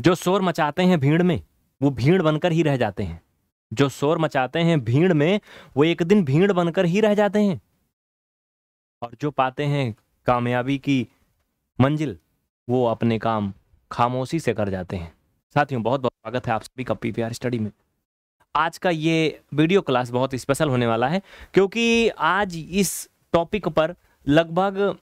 जो शोर मचाते हैं भीड़ में वो भीड़ बनकर ही रह जाते हैं जो शोर मचाते हैं भीड़ में वो एक दिन भीड़ बनकर ही रह जाते हैं और जो पाते हैं कामयाबी की मंजिल वो अपने काम खामोशी से कर जाते हैं साथियों बहुत बहुत स्वागत है आप सभी का पीपीआर स्टडी में आज का ये वीडियो क्लास बहुत स्पेशल होने वाला है क्योंकि आज इस टॉपिक पर लगभग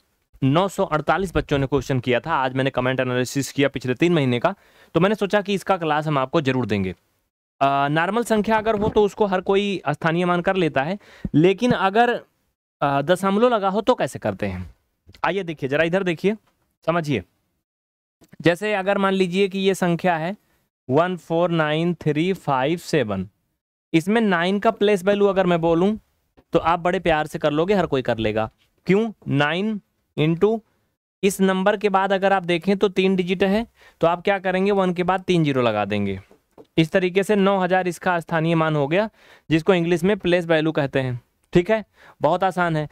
948 बच्चों ने क्वेश्चन किया था आज मैंने कमेंट एनालिसिस किया पिछले तीन महीने का तो मैंने सोचा कि इसका क्लास हम आपको जरूर देंगे नॉर्मल संख्या अगर हो तो उसको हर कोई स्थानीय मान कर लेता है लेकिन अगर दशमलव लगा हो तो कैसे करते हैं आइए देखिए जरा इधर देखिए समझिए जैसे अगर मान लीजिए कि ये संख्या है one four nine three five seven इसमें नाइन का प्लेस वैल्यू अगर मैं बोलूं तो आप बड़े प्यार से कर लोगे हर कोई कर लेगा क्यों नाइन इंटू इस नंबर के बाद अगर आप देखें तो तीन डिजिट है तो आप क्या करेंगे वन के बाद तीन जीरो लगा देंगे इस तरीके से नौ हज़ार इसका स्थानीय मान हो गया जिसको इंग्लिश में प्लेस वैल्यू कहते हैं ठीक है बहुत आसान है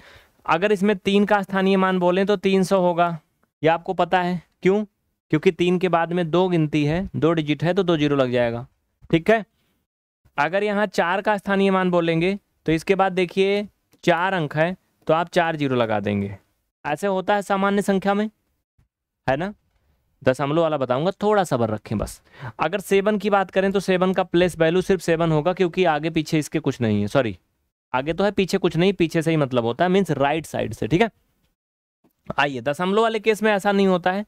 अगर इसमें तीन का स्थानीय मान बोलें तो तीन सौ होगा ये आपको पता है क्यों क्योंकि तीन के बाद में दो गिनती है दो डिजिट है तो दो जीरो लग जाएगा ठीक है अगर यहाँ चार का स्थानीय मान बोलेंगे तो इसके बाद देखिए चार अंक है तो आप चार जीरो लगा देंगे ऐसे होता है सामान्य संख्या में है ना दशमलव वाला बताऊंगा थोड़ा सबर रखें बस अगर सेवन की बात करें तो सेवन का प्लेस वैल्यू सिर्फ सेवन होगा क्योंकि आगे पीछे इसके कुछ नहीं है सॉरी आगे तो है पीछे कुछ नहीं पीछे से ही मतलब होता है मीन्स राइट साइड से ठीक है आइए दशमलव वाले केस में ऐसा नहीं होता है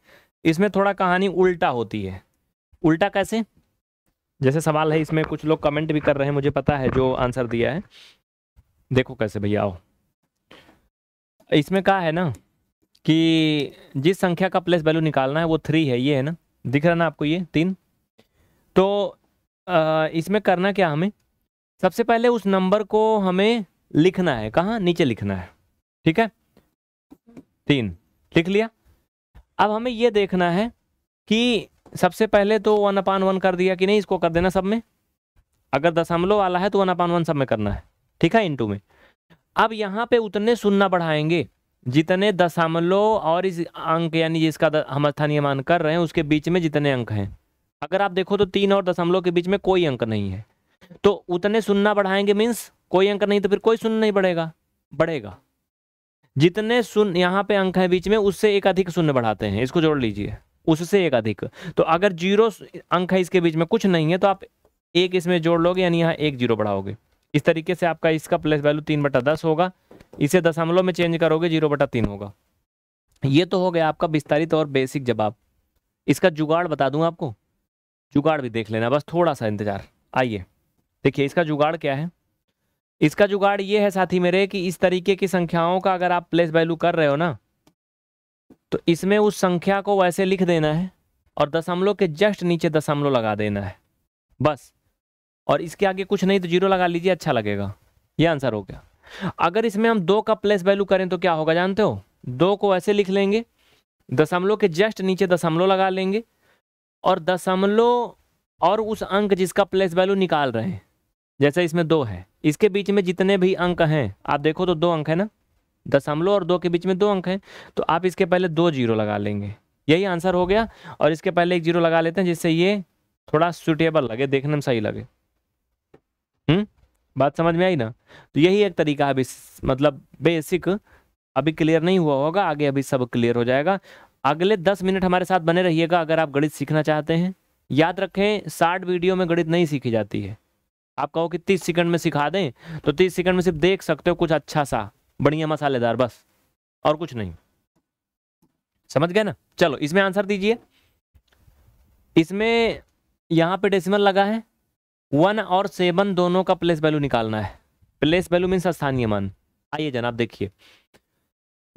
इसमें थोड़ा कहानी उल्टा होती है उल्टा कैसे जैसे सवाल है इसमें कुछ लोग कमेंट भी कर रहे हैं मुझे पता है जो आंसर दिया है देखो कैसे भैया आओ इसमें कहा है ना कि जिस संख्या का प्लेस वैल्यू निकालना है वो थ्री है ये है ना दिख रहा ना आपको ये तीन तो आ, इसमें करना क्या हमें सबसे पहले उस नंबर को हमें लिखना है कहाँ नीचे लिखना है ठीक है तीन लिख लिया अब हमें ये देखना है कि सबसे पहले तो वन अपान वन कर दिया कि नहीं इसको कर देना सब में अगर दशमलव वाला है तो वन अपान वन सब में करना है ठीक है इनटू में अब यहाँ पे उतने सुनना बढ़ाएंगे जितने दशमलव और इस अंक यानी जिसका हम स्थानीय मान कर रहे हैं उसके बीच में जितने अंक हैं अगर आप देखो तो तीन और दशमलव के बीच में कोई अंक नहीं है तो उतने सुनना बढ़ाएंगे मीन्स कोई अंक नहीं तो फिर कोई सुन नहीं बढ़ेगा बढ़ेगा जितने सुन यहाँ पे अंक है बीच में उससे एक अधिक शून्य बढ़ाते हैं इसको जोड़ लीजिए उससे एक अधिक तो अगर जीरो अंक है इसके बीच में कुछ नहीं है तो आप एक इसमें जोड़ लोगे यानी यहाँ एक जीरो बढ़ाओगे इस तरीके से आपका इसका प्लेस वैल्यू तीन बटा दस होगा इसे दशमलव में चेंज करोगे जीरो बटा तीन होगा ये तो हो गया आपका विस्तारित और बेसिक जवाब इसका जुगाड़ बता दूं आपको जुगाड़ भी देख लेना बस थोड़ा सा इंतज़ार आइए देखिए इसका जुगाड़ क्या है इसका जुगाड़ ये है साथी मेरे कि इस तरीके की संख्याओं का अगर आप प्लेस वैल्यू कर रहे हो ना तो इसमें उस संख्या को वैसे लिख देना है और दशमलव के जस्ट नीचे दशमलव लगा देना है बस और इसके आगे कुछ नहीं तो जीरो लगा लीजिए अच्छा लगेगा ये आंसर हो गया अगर इसमें हम दो का प्लेस वैल्यू करें तो क्या होगा जानते हो दो को ऐसे लिख लेंगे दशमलव के जस्ट नीचे दशमलव लगा लेंगे और दशमलव और उस अंक जिसका प्लेस वैल्यू निकाल रहे हैं जैसे इसमें दो है इसके बीच में जितने भी अंक हैं आप देखो तो दो अंक है ना दशमलव और दो के बीच में दो अंक हैं तो आप इसके पहले दो जीरो लगा लेंगे यही आंसर हो गया और इसके पहले एक जीरो लगा लेते हैं जिससे ये थोड़ा सुटेबल लगे देखने में सही लगे बात समझ में आई ना तो यही एक तरीका अभी मतलब बेसिक अभी क्लियर नहीं हुआ होगा आगे अभी सब क्लियर हो जाएगा अगले दस मिनट हमारे साथ बने रहिएगा अगर आप गणित सीखना चाहते हैं याद रखें साठ वीडियो में गणित नहीं सीखी जाती है आप कहो कि तीस सेकंड में सिखा दें तो तीस सेकंड में सिर्फ देख सकते हो कुछ अच्छा सा बढ़िया मसालेदार बस और कुछ नहीं समझ गए ना चलो इसमें आंसर दीजिए इसमें यहाँ पे डेसिमल लगा है वन और सेवन दोनों का प्लेस वैल्यू निकालना है प्लेस वैल्यू मीन्स स्थानीय मान आइए जनाब देखिए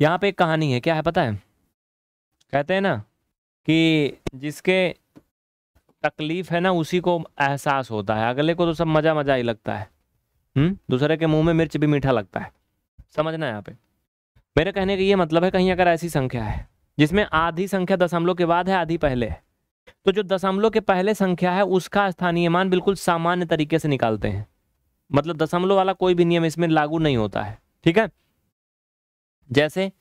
यहाँ पे एक कहानी है क्या है पता है कहते हैं ना कि जिसके तकलीफ है ना उसी को एहसास होता है अगले को तो सब मज़ा मज़ा ही लगता है हम्म दूसरे के मुंह में मिर्च भी मीठा लगता है समझना यहाँ पे मेरे कहने का ये मतलब है कहीं अगर ऐसी संख्या है जिसमें आधी संख्या दशमलव के बाद है आधी पहले है तो जो दशमलव के पहले संख्या है उसका स्थानीय मान बिल्कुल सामान्य तरीके से निकालते हैं मतलब दशमलव वाला कोई भी नियम इसमें लागू नहीं होता है ठीक है जैसे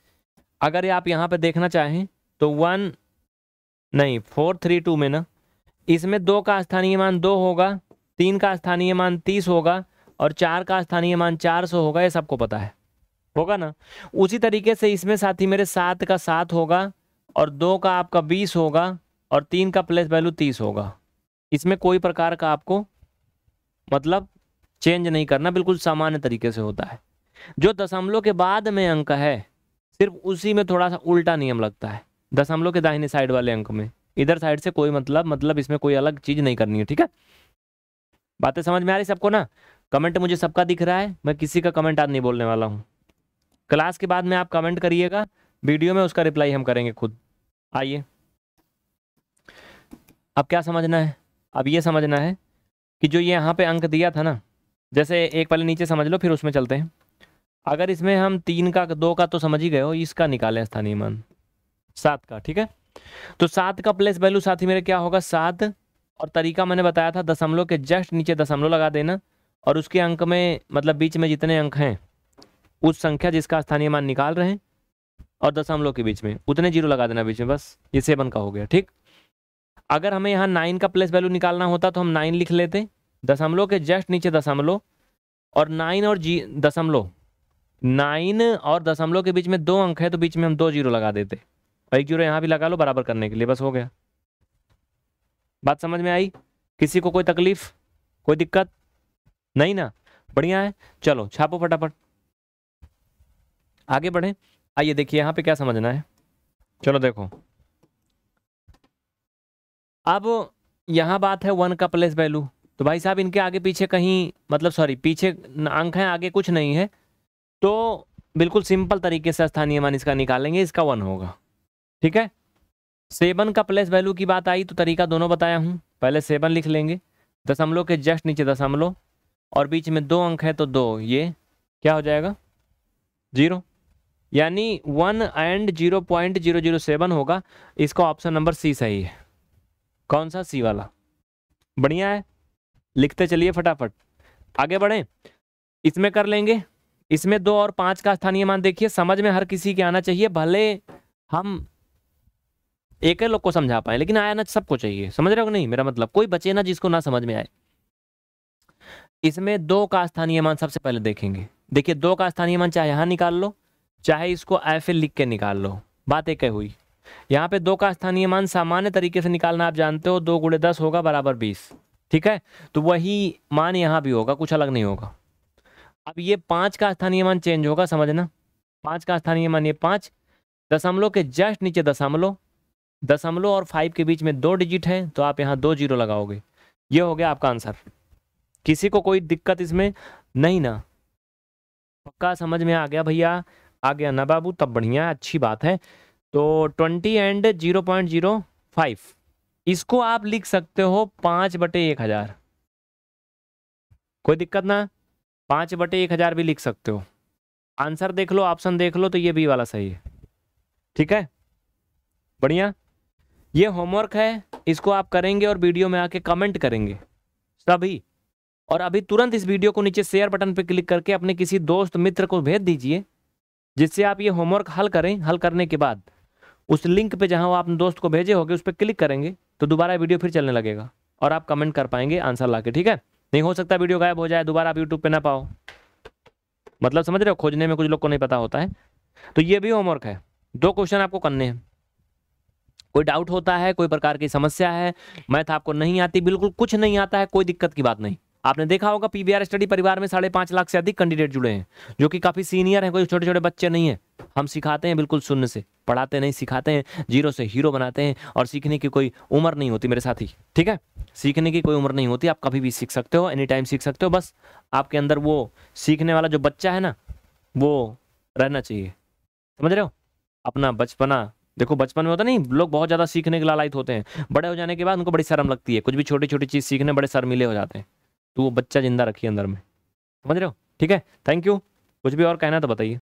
अगर आप यहाँ पर देखना चाहें तो वन नहीं फोर थ्री टू में ना इसमें दो का स्थानीय मान दो होगा तीन का स्थानीय मान तीस होगा और चार का स्थानीय मान चार सौ होगा ये सबको पता है होगा ना उसी तरीके से इसमें साथी मेरे सात का सात होगा और दो का आपका बीस होगा और तीन का प्लेस वैल्यू तीस होगा इसमें कोई प्रकार का आपको मतलब चेंज नहीं करना बिल्कुल सामान्य तरीके से होता है जो दशमलव के बाद में अंक है सिर्फ उसी में थोड़ा सा उल्टा नियम लगता है दशमलव के दाहिने साइड वाले अंक में इधर साइड से कोई मतलब मतलब इसमें कोई अलग चीज़ नहीं करनी है ठीक है बातें समझ में आ रही सबको ना कमेंट मुझे सबका दिख रहा है मैं किसी का कमेंट आज नहीं बोलने वाला हूँ क्लास के बाद में आप कमेंट करिएगा वीडियो में उसका रिप्लाई हम करेंगे खुद आइए अब क्या समझना है अब ये समझना है कि जो ये यहाँ पे अंक दिया था ना जैसे एक पहले नीचे समझ लो फिर उसमें चलते हैं अगर इसमें हम तीन का दो का तो समझ ही गए हो इसका निकालें स्थानीय मान सात का ठीक है तो सात का प्लेस वैल्यू साथ ही मेरे क्या होगा सात और तरीका मैंने बताया था दशमलव के जस्ट नीचे दशमलव लगा देना और उसके अंक में मतलब बीच में जितने अंक हैं उस संख्या जिसका स्थानीय मान निकाल रहे हैं और दशमलव के बीच में उतने जीरो लगा देना बीच में बस ये सेवन का हो गया ठीक अगर हमें यहाँ नाइन का प्लेस वैल्यू निकालना होता तो हम नाइन लिख लेते दशमलव के जस्ट नीचे दशमलव और नाइन और जी दशमलव नाइन और दशमलव के बीच में दो अंक है तो बीच में हम दो जीरो लगा देते और एक जीरो यहाँ भी लगा लो बराबर करने के लिए बस हो गया बात समझ में आई किसी को कोई तकलीफ कोई दिक्कत नहीं ना बढ़िया है चलो छापो फटाफट आगे बढ़े आइए देखिए यहाँ पे क्या समझना है चलो देखो अब यहाँ बात है वन का प्लेस वैल्यू तो भाई साहब इनके आगे पीछे कहीं मतलब सॉरी पीछे अंक हैं आगे कुछ नहीं है तो बिल्कुल सिंपल तरीके से स्थानीय मान इसका निकालेंगे इसका वन होगा ठीक है सेवन का प्लेस वैल्यू की बात आई तो तरीका दोनों बताया हूँ पहले सेवन लिख लेंगे दशमलव के जस्ट नीचे दशमलव और बीच में दो अंक है तो दो ये क्या हो जाएगा जीरो यानी one and zero point zero zero seven होगा इसका ऑप्शन नंबर सी सही है कौन सा सी वाला बढ़िया है लिखते चलिए फटाफट आगे बढ़े इसमें कर लेंगे इसमें दो और पांच का स्थानीय मान देखिए समझ में हर किसी के आना चाहिए भले हम एक ही लोग को समझा पाए लेकिन आया ना सबको चाहिए समझ रहे हो नहीं मेरा मतलब कोई बचे ना जिसको ना समझ में आए इसमें दो का स्थानीय मान सबसे पहले देखेंगे देखिए दो का स्थानीय मान चाहे यहाँ निकाल लो चाहे इसको ऐसे लिख के निकाल लो बात एक हुई यहाँ पे दो का स्थानीय मान सामान्य तरीके से निकालना आप जानते हो दो गुड़े दस होगा बराबर बीस ठीक है तो वही मान यहाँ भी होगा कुछ अलग नहीं होगा अब ये पाँच का स्थानीय मान चेंज होगा समझना पाँच का स्थानीय मान ये पाँच दशमलव के जस्ट नीचे दशमलव दशमलव और फाइव के बीच में दो डिजिट है तो आप यहाँ दो जीरो लगाओगे ये हो गया आपका आंसर किसी को कोई दिक्कत इसमें नहीं ना पक्का समझ में आ गया भैया आ गया ना बाबू तब बढ़िया अच्छी बात है तो twenty and zero point zero five इसको आप लिख सकते हो पांच बटे एक हज़ार कोई दिक्कत ना पांच बटे एक हज़ार भी लिख सकते हो आंसर देख लो ऑप्शन देख लो तो ये बी वाला सही है ठीक है बढ़िया ये होमवर्क है इसको आप करेंगे और वीडियो में आके कमेंट करेंगे सभी और अभी तुरंत इस वीडियो को नीचे शेयर बटन पर क्लिक करके अपने किसी दोस्त मित्र को भेज दीजिए जिससे आप ये होमवर्क हल करें हल करने के बाद उस लिंक पे जहाँ अपने दोस्त को भेजे होगे उस पर क्लिक करेंगे तो दोबारा वीडियो फिर चलने लगेगा और आप कमेंट कर पाएंगे आंसर ला ठीक है नहीं हो सकता वीडियो गायब हो जाए दोबारा आप यूट्यूब पर ना पाओ मतलब समझ रहे हो खोजने में कुछ लोग को नहीं पता होता है तो ये भी होमवर्क है दो क्वेश्चन आपको करने हैं कोई डाउट होता है कोई प्रकार की समस्या है मैथ आपको नहीं आती बिल्कुल कुछ नहीं आता है कोई दिक्कत की बात नहीं आपने देखा होगा पीवीआर स्टडी परिवार में साढ़े पाँच लाख से अधिक कैंडिडेट जुड़े हैं जो कि काफ़ी सीनियर हैं कोई छोटे छोटे बच्चे नहीं है हम सिखाते हैं बिल्कुल शून्य से पढ़ाते नहीं सिखाते हैं जीरो से हीरो बनाते हैं और सीखने की कोई उम्र नहीं होती मेरे साथी ठीक है सीखने की कोई उम्र नहीं होती आप कभी भी सीख सकते हो एनी टाइम सीख सकते हो बस आपके अंदर वो सीखने वाला जो बच्चा है ना वो रहना चाहिए समझ रहे हो अपना बचपना देखो बचपन में होता नहीं लोग बहुत ज़्यादा सीखने के लालायित होते हैं बड़े हो जाने के बाद उनको बड़ी शर्म लगती है कुछ भी छोटी छोटी चीज़ सीखने बड़े शर्मीले हो जाते हैं तो वो बच्चा जिंदा रखिए अंदर में समझ रहे हो ठीक है थैंक यू कुछ भी और कहना है तो बताइए